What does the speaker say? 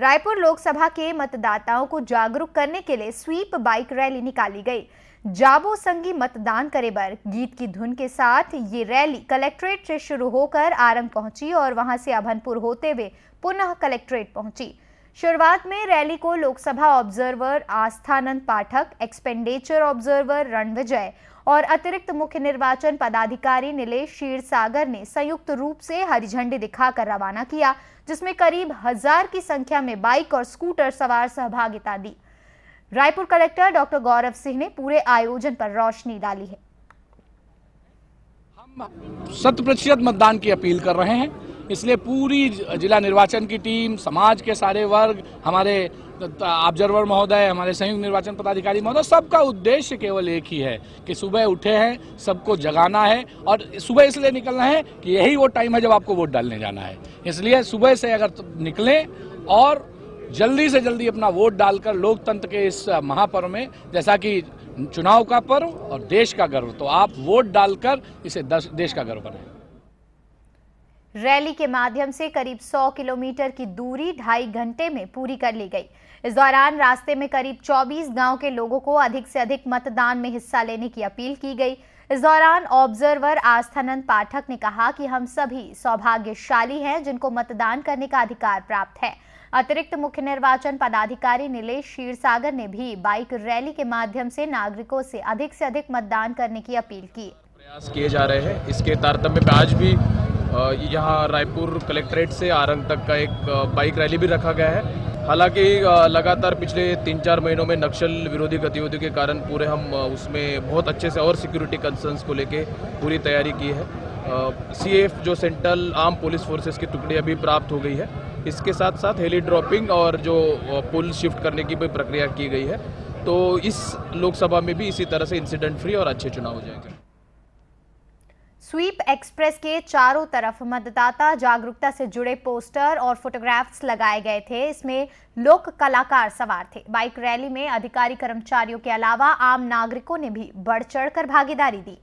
रायपुर लोकसभा के मतदाताओं को जागरूक करने के लिए स्वीप बाइक रैली निकाली गई जाबो संगी मतदान करे बर गीत की धुन के साथ ये रैली कलेक्ट्रेट से शुरू होकर आरंग पहुंची और वहां से अभनपुर होते हुए पुनः कलेक्ट्रेट पहुंची शुरुआत में रैली को Lok Sabha observer Asthanand Pathak expenditure observer Ranvijay और अतिरिक्त मुख्य निर्वाचन पदाधिकारी शीर क्षीरसागर ने संयुक्त रूप से हरी झंडी दिखाकर रवाना किया जिसमें करीब हजार की संख्या में बाइक और स्कूटर सवार सहभागिता दी रायपुर कलेक्टर डॉक्टर गौरव सिंह ने पूरे आयोजन पर रोशनी डाली है हम शत प्रतिशत मतदान की अपील कर रहे हैं इसलिए पूरी जिला निर्वाचन की टीम समाज के सारे वर्ग हमारे ऑब्जर्वर महोदय हमारे संयुक्त निर्वाचन पदाधिकारी महोदय सबका उद्देश्य केवल एक ही है कि सुबह उठे हैं सबको जगाना है और सुबह इसलिए निकलना है कि यही वो टाइम है जब आपको वोट डालने जाना है इसलिए सुबह से अगर निकलें और जल्दी से जल्दी अपना वोट डालकर लोकतंत्र के इस महापर्व में जैसा कि चुनाव का पर्व और देश का गर्व तो आप वोट डालकर इसे देश का गर्व बनाएं रैली के माध्यम से करीब 100 किलोमीटर की दूरी ढाई घंटे में पूरी कर ली गई इस दौरान रास्ते में करीब 24 गांव के लोगों को अधिक से अधिक मतदान में हिस्सा लेने की अपील की गई इस दौरान ऑब्जर्वर आस्थानंद पाठक ने कहा कि हम सभी सौभाग्यशाली हैं जिनको मतदान करने का अधिकार प्राप्त है अतिरिक्त मुख्य निर्वाचन पदाधिकारी नीलेष क्षीरसागर ने भी बाइक रैली के माध्यम से नागरिकों से अधिक से अधिक मतदान करने की अपील की प्रयास किए जा रहे हैं इसके तारतम्य आज भी यहाँ रायपुर कलेक्ट्रेट से आरंग तक का एक बाइक रैली भी रखा गया है हालांकि लगातार पिछले तीन चार महीनों में नक्सल विरोधी गतिविधियों के कारण पूरे हम उसमें बहुत अच्छे से और सिक्योरिटी कंसर्न्स को लेके पूरी तैयारी की है सीएफ जो सेंट्रल आर्म पुलिस फोर्सेस की टुकड़ी अभी प्राप्त हो गई है इसके साथ साथ हेली ड्रॉपिंग और जो पुल शिफ्ट करने की भी प्रक्रिया की गई है तो इस लोकसभा में भी इसी तरह से इंसिडेंट फ्री और अच्छे चुनाव हो जाएंगे स्वीप एक्सप्रेस के चारों तरफ मतदाता जागरूकता से जुड़े पोस्टर और फोटोग्राफ्स लगाए गए थे इसमें लोक कलाकार सवार थे बाइक रैली में अधिकारी कर्मचारियों के अलावा आम नागरिकों ने भी बढ़ चढ़कर भागीदारी दी